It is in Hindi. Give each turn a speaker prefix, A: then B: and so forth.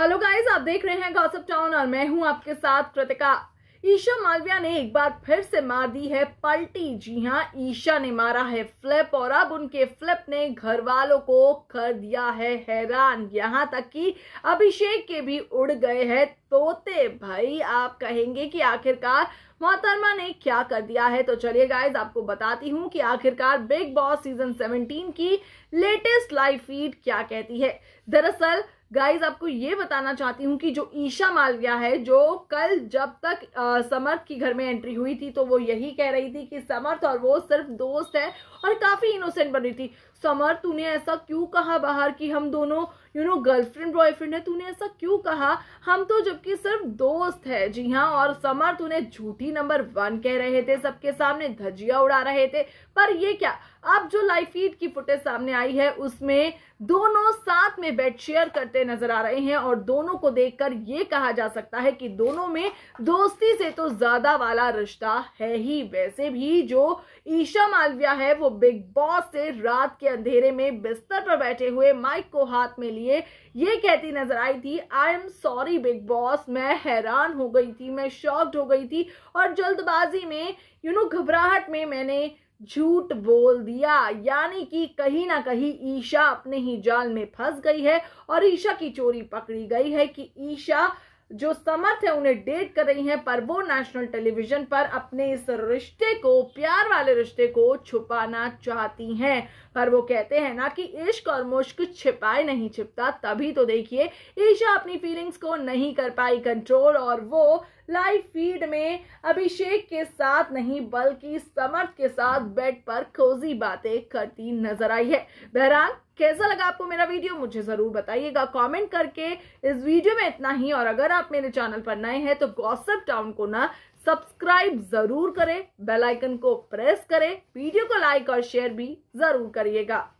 A: हेलो गाइस आप देख रहे हैं गॉसअप टाउन और मैं हूं आपके साथ कृतिका ईशा मालविया ने एक बार फिर से मार दी है पलटी जी हाँ ईशा ने मारा है फ्लिप और अब उनके फ्लिप ने घर वालों को कर दिया है हैरान यहां तक कि अभिषेक के भी उड़ गए हैं तोते भाई आप कहेंगे कि आखिरकार मोहतरमा ने क्या कर दिया है तो चलिए गाइज आपको बताती हूँ कि आखिरकार बिग बॉस सीजन 17 की लेटेस्ट लाइव फीड क्या कहती है दरअसल गाइज आपको ये बताना चाहती हूँ कि जो ईशा मालविया है जो कल जब तक आ, समर्थ की घर में एंट्री हुई थी तो वो यही कह रही थी कि समर्थ और वो सिर्फ दोस्त है और काफ़ी इनोसेंट बनी थी समर्थ तूने ऐसा क्यों कहा बाहर कि हम दोनों यू नो गर्लफ्रेंड बॉयफ्रेंड है तूने ऐसा क्यों कहा हम तो जबकि सिर्फ दोस्त है जी हाँ और समर्थ उन्हें झूठी नंबर वन कह रहे थे सबके सामने धजिया उड़ा रहे थे पर ये क्या अब जो लाइफ फीड की फुटेज सामने आई है उसमें दोनों साथ में बेड शेयर करते नजर आ रहे हैं और दोनों को देखकर ये कहा जा सकता है कि दोनों में दोस्ती से तो ज्यादा वाला रिश्ता है ही वैसे भी जो ईशा मालविया है वो बिग बॉस से रात के अंधेरे में बिस्तर पर बैठे हुए माइक को हाथ में लिए ये कहती नजर आई थी I am sorry Bigg Boss मैं हैरान हो गई थी मैं शॉक्ड हो गई थी और जल्दबाजी में यू नो घबराहट में मैंने झूठ बोल दिया यानी कि कहीं ना कहीं ईशा अपने ही जाल में फंस गई है और ईशा की चोरी पकड़ी गई है कि ईशा जो समर्थ है उन्हें डेट कर रही है पर वो नेशनल टेलीविजन पर अपने इस रिश्ते को प्यार वाले रिश्ते को छुपाना चाहती हैं पर वो कहते हैं ना कि इश्क और मुश्क छिपाए नहीं छिपता तभी तो देखिए ईशा अपनी फीलिंग्स को नहीं कर पाई कंट्रोल और वो लाइव फीड में अभिषेक के साथ नहीं बल्कि समर्थ के साथ बेड पर कोजी बातें करती नजर आई है बहरहाल कैसा लगा आपको मेरा वीडियो मुझे ज़रूर बताइएगा कमेंट करके इस वीडियो में इतना ही और अगर आप मेरे चैनल पर नए हैं तो गॉसअप टाउन को ना सब्सक्राइब ज़रूर करें बेल आइकन को प्रेस करें वीडियो को लाइक और शेयर भी ज़रूर करिएगा